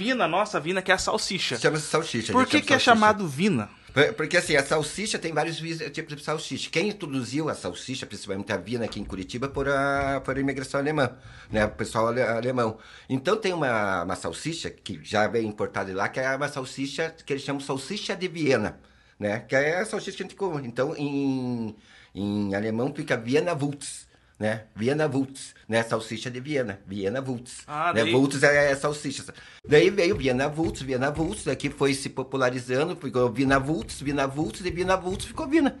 vina nossa, vina, que é a salsicha. Chama-se salsicha. Por que, que é salsicha. é chamado vina? Porque assim, a salsicha tem vários tipos de salsicha. Quem introduziu a salsicha, principalmente a vina aqui em Curitiba, por a, por a imigração alemã, né? O pessoal alemão. Então tem uma, uma salsicha que já vem importada lá, que é uma salsicha que eles chamam salsicha de Viena, né? Que é a salsicha que a gente come. Então em, em alemão fica Viena Wurst né? Viena Wultz, né? Salsicha de Viena, Viena Wultz. Ah, né? daí... é, é, salsicha. Daí veio Viena Wultz, Viena Wultz, daqui né? foi se popularizando, ficou Vina Wultz, Vina Wultz, e Vina Wultz ficou Vina.